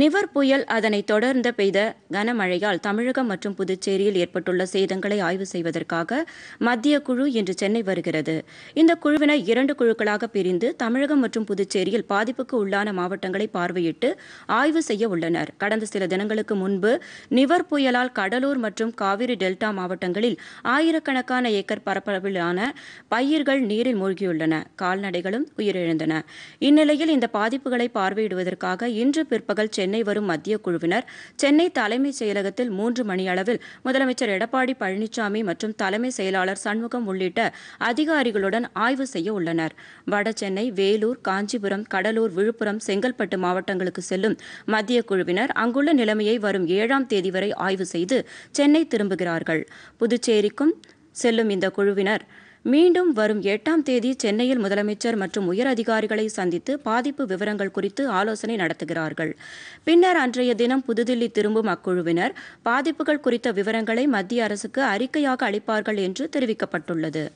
நிவர் புயல் அதனை தொடர்ந்து பெய்த கனமழையால் தமிழகம் மற்றும் புதுச்சேரியில் ஏற்பட்டுள்ள சேதங்களை ஆய்வு செய்வதற்காக மத்திய குழு இன்று சென்னை வருகிறது இந்த குழுவினர் இரண்டு குழுக்களாக பிரிந்து தமிழகம் மற்றும் புதுச்சேரியில் பாதிப்புக்கு உள்ளான மாவட்டங்களை பார்வையிட்டு ஆய்வு செய்ய உள்ளனர் கடந்த சில தினங்களுக்கு முன்பு நிவர் புயலால் கடலூர் மற்றும் காவிரி டெல்டா மாவட்டங்களில் ஆயிரக்கணக்கான ஏக்கர் பரப்பளவிலான பயிர்கள் நீரில் மூழ்கியுள்ளன கால்நடைகளும் உயிரிழந்தன இந்நிலையில் இந்த பாதிப்புகளை பார்வையிடுவதற்காக இன்று பிற்பகல் சென்னை வரும் மத்திய குழுவினர் சென்னை தலைமைச் செயலகத்தில் மூன்று மணியளவில் முதலமைச்சர் எடப்பாடி பழனிசாமி மற்றும் தலைமை செயலாளர் சண்முகம் உள்ளிட்ட அதிகாரிகளுடன் ஆய்வு செய்ய உள்ளனர் வட சென்னை வேலூர் காஞ்சிபுரம் கடலூர் விழுப்புரம் செங்கல்பட்டு மாவட்டங்களுக்கு செல்லும் மத்திய குழுவினர் அங்குள்ள நிலைமையை வரும் ஏழாம் தேதி வரை ஆய்வு செய்து சென்னை திரும்புகிறார்கள் புதுச்சேரிக்கும் செல்லும் இந்த குழுவினர் மீண்டும் வரும் எட்டாம் தேதி சென்னையில் முதலமைச்சர் மற்றும் உயர் அதிகாரிகளை சந்தித்து பாதிப்பு விவரங்கள் குறித்து ஆலோசனை நடத்துகிறார்கள் பின்னர் அன்றைய தினம் புதுதில்லி திரும்பும் அக்குழுவினர் பாதிப்புகள் குறித்த விவரங்களை மத்திய அரசுக்கு அறிக்கையாக அளிப்பார்கள் என்று தெரிவிக்கப்பட்டுள்ளது